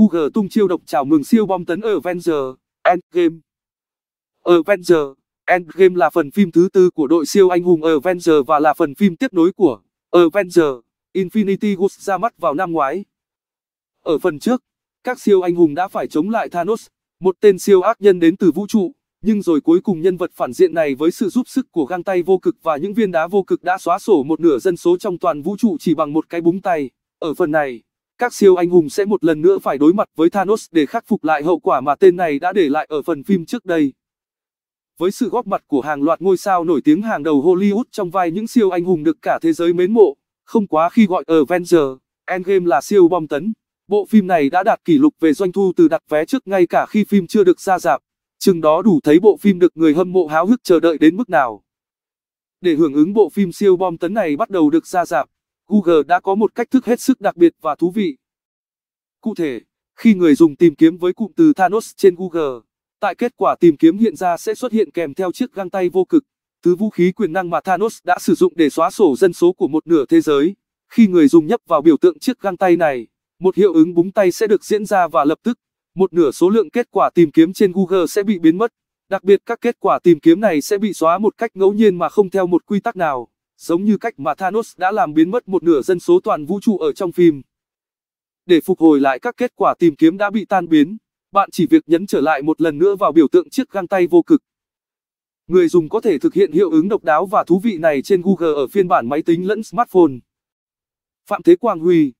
Google tung chiêu độc chào mừng siêu bom tấn Avenger Endgame. Avenger Endgame là phần phim thứ tư của đội siêu anh hùng Avenger và là phần phim tiếp nối của Avenger Infinity Wars ra mắt vào năm ngoái. Ở phần trước, các siêu anh hùng đã phải chống lại Thanos, một tên siêu ác nhân đến từ vũ trụ, nhưng rồi cuối cùng nhân vật phản diện này với sự giúp sức của găng tay vô cực và những viên đá vô cực đã xóa sổ một nửa dân số trong toàn vũ trụ chỉ bằng một cái búng tay. Ở phần này, các siêu anh hùng sẽ một lần nữa phải đối mặt với Thanos để khắc phục lại hậu quả mà tên này đã để lại ở phần phim trước đây. Với sự góp mặt của hàng loạt ngôi sao nổi tiếng hàng đầu Hollywood trong vai những siêu anh hùng được cả thế giới mến mộ, không quá khi gọi Avenger, Endgame là siêu bom tấn. Bộ phim này đã đạt kỷ lục về doanh thu từ đặt vé trước ngay cả khi phim chưa được ra rạp, chừng đó đủ thấy bộ phim được người hâm mộ háo hức chờ đợi đến mức nào. Để hưởng ứng bộ phim siêu bom tấn này bắt đầu được ra rạp, Google đã có một cách thức hết sức đặc biệt và thú vị. Cụ thể, khi người dùng tìm kiếm với cụm từ Thanos trên Google, tại kết quả tìm kiếm hiện ra sẽ xuất hiện kèm theo chiếc găng tay vô cực, thứ vũ khí quyền năng mà Thanos đã sử dụng để xóa sổ dân số của một nửa thế giới. Khi người dùng nhấp vào biểu tượng chiếc găng tay này, một hiệu ứng búng tay sẽ được diễn ra và lập tức, một nửa số lượng kết quả tìm kiếm trên Google sẽ bị biến mất. Đặc biệt các kết quả tìm kiếm này sẽ bị xóa một cách ngẫu nhiên mà không theo một quy tắc nào giống như cách mà Thanos đã làm biến mất một nửa dân số toàn vũ trụ ở trong phim. Để phục hồi lại các kết quả tìm kiếm đã bị tan biến, bạn chỉ việc nhấn trở lại một lần nữa vào biểu tượng chiếc găng tay vô cực. Người dùng có thể thực hiện hiệu ứng độc đáo và thú vị này trên Google ở phiên bản máy tính lẫn smartphone. Phạm Thế Quang Huy